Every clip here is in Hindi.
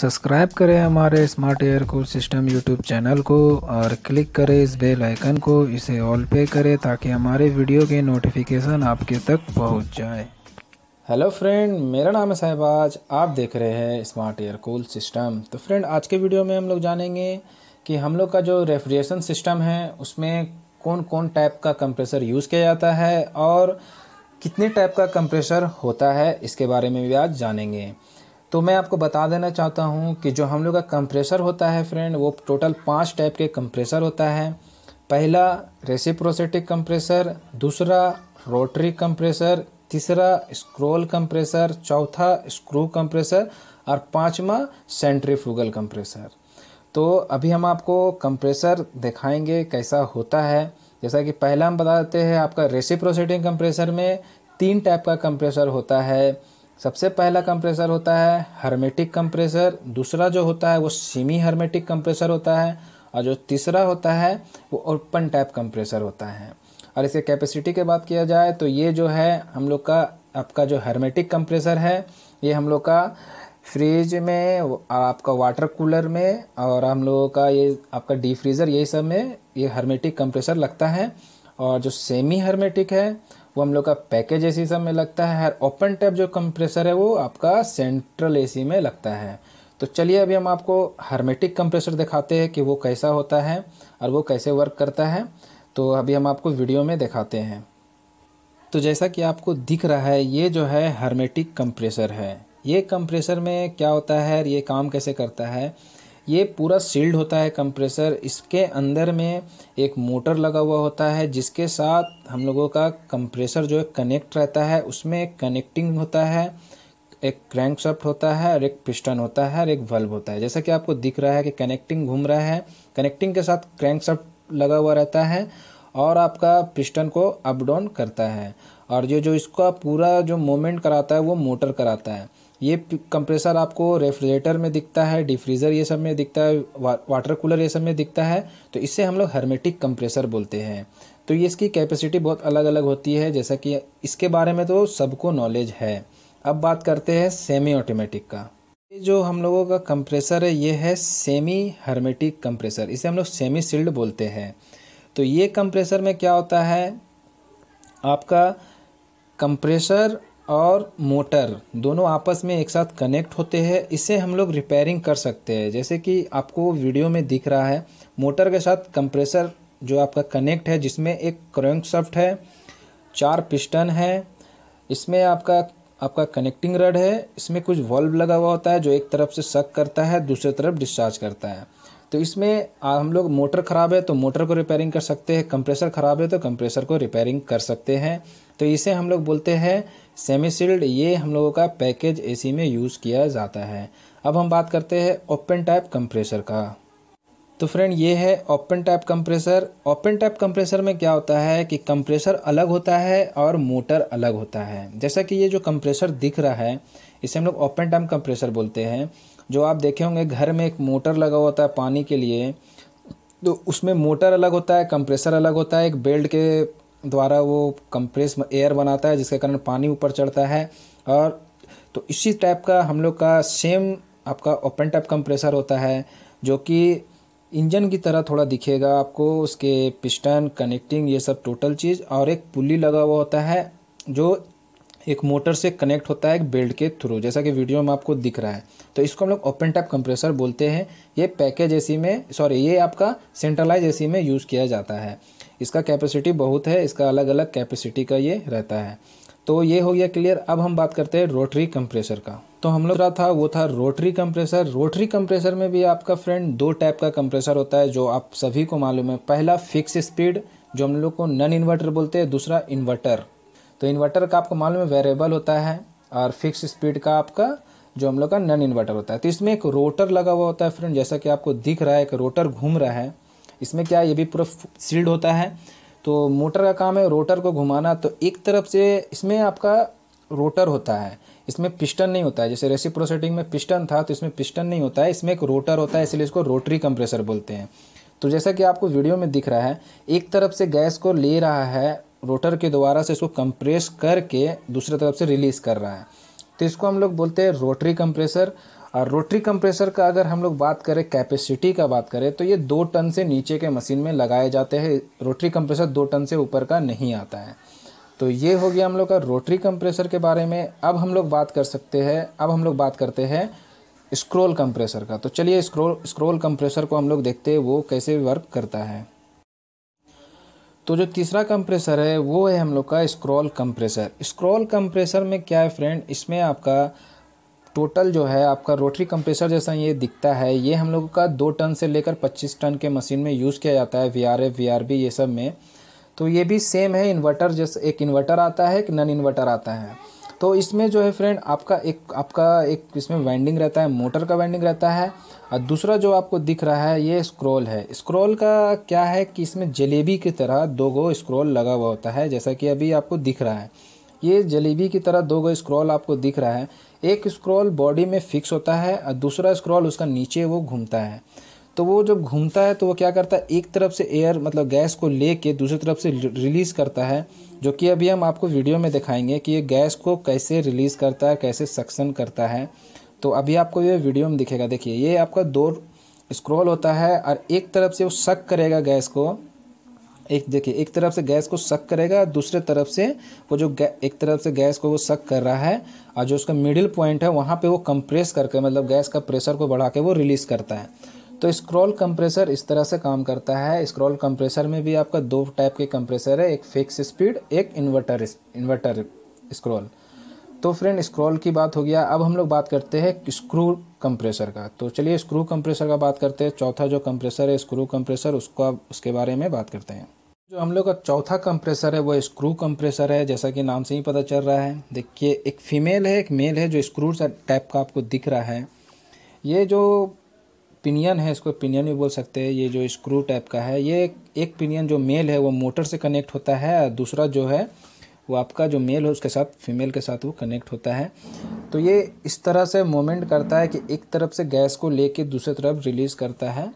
सब्सक्राइब करें हमारे smart air cool system YouTube channel को और क्लिक करें इस बेल आइकन को इसे ऑल पे करें ताकि हमारे वीडियो के नोटिफिकेशन आपके तक पहुंच जाए हेलो फ्रेंड मेरा नाम है साहबाज आप देख रहे हैं स्मार्ट एयर कूल सिस्टम तो फ्रेंड आज के वीडियो में हम लोग जानेंगे कि हम लोग का जो रेफ्रिजरेशन सिस्टम है उसमें कौन कौन टाइप का कंप्रेसर यूज़ किया जाता है और कितने टाइप का कंप्रेसर होता है इसके बारे में भी आज जानेंगे तो मैं आपको बता देना चाहता हूँ कि जो हम लोग का कंप्रेसर होता है फ्रेंड वो टोटल पाँच टाइप के कंप्रेसर होता है पहला रेसिप्रोसेटिक कंप्रेसर दूसरा रोटरी कंप्रेसर तीसरा स्क्रोल कंप्रेसर चौथा स्क्रू कंप्रेसर और पांचवा सेंट्रीफ्यूगल कंप्रेसर तो अभी हम आपको कंप्रेसर दिखाएंगे कैसा होता है जैसा कि पहला हम बता देते हैं आपका रेसिप्रोसेटिंग कंप्रेसर में तीन टाइप का कंप्रेसर होता है सबसे पहला कंप्रेसर होता है हर्मेटिक कंप्रेसर दूसरा जो होता है वो सीमी हर्मेटिक कंप्रेसर होता है और जो तीसरा होता है वो ओपन टाइप कंप्रेसर होता है और इसके कैपेसिटी की बात किया जाए तो ये जो है हम लोग का आपका जो हर्मेटिक कंप्रेसर है ये हम लोग का फ्रिज में आपका वाटर कूलर में और हम लोगों का ये आपका डी फ्रीज़र यही सब में ये हर्मेटिक कंप्रेसर लगता है और जो सेमी हर्मेटिक है वो हम लोग का पैकेज एसी सब में लगता है और ओपन टैप जो कंप्रेसर है वो आपका सेंट्रल एसी में लगता है तो चलिए अभी हम आपको हर्मेटिक कंप्रेसर दिखाते हैं कि वो कैसा होता है और वो कैसे वर्क करता है तो अभी हम आपको वीडियो में दिखाते हैं तो जैसा कि आपको दिख रहा है ये जो है हर्मेटिक कंप्रेसर है ये कंप्रेसर में क्या होता है और ये काम कैसे करता है ये पूरा सील्ड होता है कंप्रेसर इसके अंदर में एक मोटर लगा हुआ होता है जिसके साथ हम लोगों का कंप्रेसर जो है कनेक्ट रहता है उसमें एक कनेक्टिंग होता है एक क्रैंक शाफ्ट होता है और एक पिस्टन होता है और एक वल्ब होता है जैसा कि आपको दिख रहा है कि कनेक्टिंग घूम रहा है कनेक्टिंग के साथ क्रैंक शाफ्ट लगा हुआ रहता है और आपका पिस्टन को अप डाउन करता है और जो जो इसका पूरा जो मोमेंट कराता है वो मोटर कराता है ये कंप्रेसर आपको रेफ्रिजरेटर में दिखता है डिफ्रीज़र ये सब में दिखता है वा, वाटर कूलर ये सब में दिखता है तो इससे हम लोग हर्मेटिक कंप्रेसर बोलते हैं तो ये इसकी कैपेसिटी बहुत अलग अलग होती है जैसा कि इसके बारे में तो सबको नॉलेज है अब बात करते हैं सेमी ऑटोमेटिक का ये जो हम लोगों का कंप्रेसर है ये है सेमी हर्मेटिक कंप्रेसर इसे हम लोग सेमी सील्ड बोलते हैं तो ये कंप्रेसर में क्या होता है आपका कंप्रेसर और मोटर दोनों आपस में एक साथ कनेक्ट होते हैं इसे हम लोग रिपेयरिंग कर सकते हैं जैसे कि आपको वीडियो में दिख रहा है मोटर के साथ कंप्रेसर जो आपका कनेक्ट है जिसमें एक सॉफ्ट है चार पिस्टन है इसमें आपका आपका कनेक्टिंग रड है इसमें कुछ वॉल्व लगा हुआ होता है जो एक तरफ से सक करता है दूसरे तरफ डिस्चार्ज करता है तो इसमें हम लोग मोटर ख़राब है तो मोटर को रिपेयरिंग कर सकते हैं कंप्रेसर ख़राब है तो कंप्रेसर को रिपेयरिंग कर सकते हैं तो इसे हम लोग बोलते हैं सील्ड ये हम लोगों का पैकेज एसी में यूज़ किया जाता है अब हम बात करते हैं ओपन टाइप कंप्रेसर का तो फ्रेंड ये है open type compressor open type compressor में क्या होता है कि कंप्रेसर अलग होता है और मोटर अलग होता है जैसा कि ये जो कंप्रेसर दिख रहा है इसे हम लोग ओपन टाइप कंप्रेसर बोलते हैं जो आप देखे होंगे घर में एक मोटर लगा होता है पानी के लिए तो उसमें मोटर अलग होता है कंप्रेसर अलग होता है एक बेल्ट के द्वारा वो कंप्रेस एयर बनाता है जिसके कारण पानी ऊपर चढ़ता है और तो इसी टाइप का हम लोग का सेम आपका ओपन टाइप कंप्रेसर होता है जो कि इंजन की तरह थोड़ा दिखेगा आपको उसके पिस्टन कनेक्टिंग ये सब टोटल चीज़ और एक पुली लगा हुआ होता है जो एक मोटर से कनेक्ट होता है एक बेल्ट के थ्रू जैसा कि वीडियो में आपको दिख रहा है तो इसको हम लोग ओपन टाइप कंप्रेसर बोलते हैं ये पैकेज एसी में सॉरी ये आपका सेंट्रलाइज एसी में यूज़ किया जाता है इसका कैपेसिटी बहुत है इसका अलग अलग कैपेसिटी का ये रहता है तो ये हो गया क्लियर अब हम बात करते हैं रोटरी कंप्रेसर का तो हम लोग रहा था वो था रोटरी कंप्रेसर रोटरी कंप्रेसर में भी आपका फ्रेंड दो टाइप का कंप्रेसर होता है जो आप सभी को मालूम है पहला फिक्स स्पीड जो हम लोग को नन इन्वर्टर बोलते हैं दूसरा इन्वर्टर तो इन्वर्टर का आपको मालूम है वेरिएबल होता है और फिक्स स्पीड का आपका जो हम लोग का नन इन्वर्टर होता है तो इसमें एक रोटर लगा हुआ होता है फ्रेंड जैसा कि आपको दिख रहा है एक रोटर घूम रहा है इसमें क्या है ये भी पूरा सील्ड होता है तो मोटर का काम है रोटर को घुमाना तो एक तरफ से इसमें आपका रोटर होता है इसमें पिस्टन नहीं होता है जैसे रेसिप्रोसेटिंग में पिस्टन था तो इसमें पिस्टन नहीं होता है इसमें एक रोटर होता है इसलिए इसको रोटरी कंप्रेसर बोलते हैं तो जैसा कि आपको वीडियो में दिख रहा है एक तरफ से गैस को ले रहा है रोटर के द्वारा से इसको कंप्रेस करके दूसरी तरफ से रिलीज़ कर रहा है तो इसको हम लोग बोलते हैं रोटरी कंप्रेसर और रोटरी कंप्रेसर का अगर हम लोग बात करें कैपेसिटी का बात करें तो ये दो टन से नीचे के मशीन में लगाए जाते हैं रोटरी कंप्रेसर दो टन से ऊपर का नहीं आता है तो ये हो गया हम लोग का रोटरी कंप्रेसर के बारे में अब हम लोग बात कर सकते हैं अब हम लोग बात करते हैं स्क्रोल कंप्रेसर का तो चलिए स्क्रोल स्क्रोल कंप्रेसर को हम लोग देखते हैं वो कैसे वर्क करता है तो जो तीसरा कंप्रेसर है वो है हम लोग का स्क्रॉल कंप्रेसर स्क्रॉल कंप्रेसर में क्या है फ्रेंड इसमें आपका टोटल जो है आपका रोटरी कंप्रेसर जैसा ये दिखता है ये हम लोगों का दो टन से लेकर पच्चीस टन के मशीन में यूज़ किया जाता है V R F V R B ये सब में तो ये भी सेम है इन्वर्टर जैसे एक इन्वर्टर आता है एक नन इन्वर्टर आता है तो इसमें जो है फ्रेंड आपका एक आपका एक इसमें वाइंडिंग रहता है मोटर का वाइंडिंग रहता है और दूसरा जो आपको दिख रहा है ये स्क्रॉल है स्क्रॉल का क्या है कि इसमें जलेबी की तरह दो गो स्क्रॉल लगा हुआ होता है जैसा कि अभी आपको दिख रहा है ये जलेबी की तरह दो गो स्क्रॉल आपको दिख रहा है एक स्क्रॉल बॉडी में फिक्स होता है और दूसरा स्क्रॉल उसका नीचे वो घूमता है तो वो जब घूमता है तो वो क्या करता है एक तरफ से एयर मतलब गैस को ले के दूसरी तरफ से रिलीज़ करता है जो कि अभी हम आपको वीडियो में दिखाएंगे कि ये गैस को कैसे रिलीज़ करता है कैसे सक्सन करता है तो अभी आपको ये वीडियो में दिखेगा देखिए ये आपका दो स्क्रॉल होता है और एक तरफ से वो सक करेगा गैस को एक देखिए एक तरफ से गैस को सक करेगा दूसरे तरफ से वो जो एक तरफ से गैस को वो सक कर रहा है और जो उसका मिडिल पॉइंट है वहाँ पे वो कंप्रेस करके मतलब गैस का प्रेशर को बढ़ा के वो रिलीज़ करता है तो स्क्रॉल कंप्रेसर इस तरह से काम करता है स्क्रॉल कंप्रेसर में भी आपका दो टाइप के कंप्रेसर है एक फिक्स स्पीड एक इन्वर्टर इन्वर्टर स्क्रॉल तो फ्रेंड स्क्रॉल की बात हो गया अब हम लोग बात करते हैं स्क्रू कंप्रेसर का तो चलिए स्क्रू कंप्रेसर का बात करते हैं चौथा जो कंप्रेसर है स्क्रू कंप्रेसर उसका उसके बारे में बात करते हैं जो हम लोग का चौथा कंप्रेसर है वो स्क्रू कंप्रेसर है जैसा कि नाम से ही पता चल रहा है देखिए एक फीमेल है एक मेल है जो स्क्रू टाइप का आपको दिख रहा है ये जो पिनियन है इसको पिनियन भी बोल सकते हैं ये जो स्क्रू टाइप का है ये एक पिनियन जो मेल है वो मोटर से कनेक्ट होता है और दूसरा जो है वो आपका जो मेल है उसके साथ फीमेल के साथ वो कनेक्ट होता है तो ये इस तरह से मोमेंट करता है कि एक तरफ से गैस को लेके दूसरी तरफ रिलीज़ करता है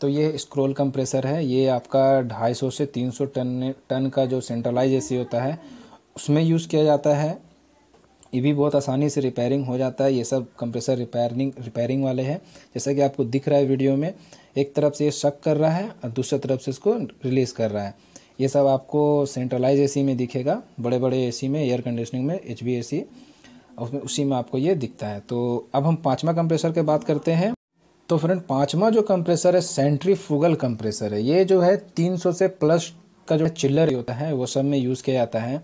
तो ये स्क्रोल कंप्रेसर है ये आपका 250 से 300 टन टन का जो सेंट्रलाइज सी होता है उसमें यूज़ किया जाता है ये भी बहुत आसानी से रिपेयरिंग हो जाता है ये सब कंप्रेसर रिपेयरिंग रिपेयरिंग वाले हैं जैसा कि आपको दिख रहा है वीडियो में एक तरफ से ये शक कर रहा है और दूसरे तरफ से इसको रिलीज़ कर रहा है ये सब आपको सेंट्रलाइज एसी में दिखेगा बड़े बड़े एसी में एयर कंडीशनिंग में एच बी उसमें उसी में आपको ये दिखता है तो अब हम पाँचवा कंप्रेसर के बात करते हैं तो फ्रेंड पाँचवा जो कंप्रेसर है सेंट्री फ्रूगल कंप्रेसर है ये जो है 300 से प्लस का जो चिल्लर होता है वो सब में यूज़ किया जाता है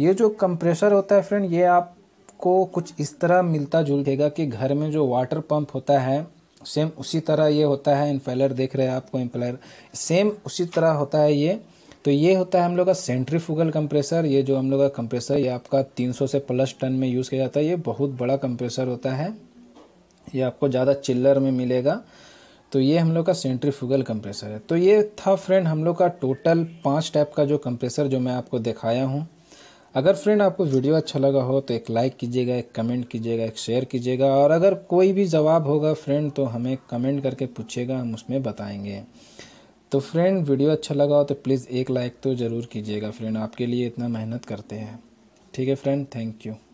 ये जो कंप्रेसर होता है फ्रेंड ये आपको कुछ इस तरह मिलता जुलतेगा कि घर में जो वाटर पंप होता है सेम उसी तरह ये होता है इन्फेलर देख रहे हैं आपको इन्फेलर सेम उसी तरह होता है ये तो ये होता है हम लोग का फुगल कंप्रेसर ये जो हम लोग का कंप्रेसर ये आपका 300 से प्लस टन में यूज़ किया जाता है ये बहुत बड़ा कंप्रेसर होता है ये आपको ज़्यादा चिल्लर में मिलेगा तो ये हम लोग का सेंट्रीफ्यूगल कंप्रेसर है तो ये था फ्रेंड हम लोग का टोटल पाँच टाइप का जो कंप्रेसर जो मैं आपको दिखाया हूँ अगर फ्रेंड आपको वीडियो अच्छा लगा हो तो एक लाइक कीजिएगा एक कमेंट कीजिएगा एक शेयर कीजिएगा और अगर कोई भी जवाब होगा फ्रेंड तो हमें कमेंट करके पूछिएगा हम उसमें बताएंगे तो फ्रेंड वीडियो अच्छा लगा हो तो प्लीज़ एक लाइक तो ज़रूर कीजिएगा फ्रेंड आपके लिए इतना मेहनत करते हैं ठीक है फ्रेंड थैंक यू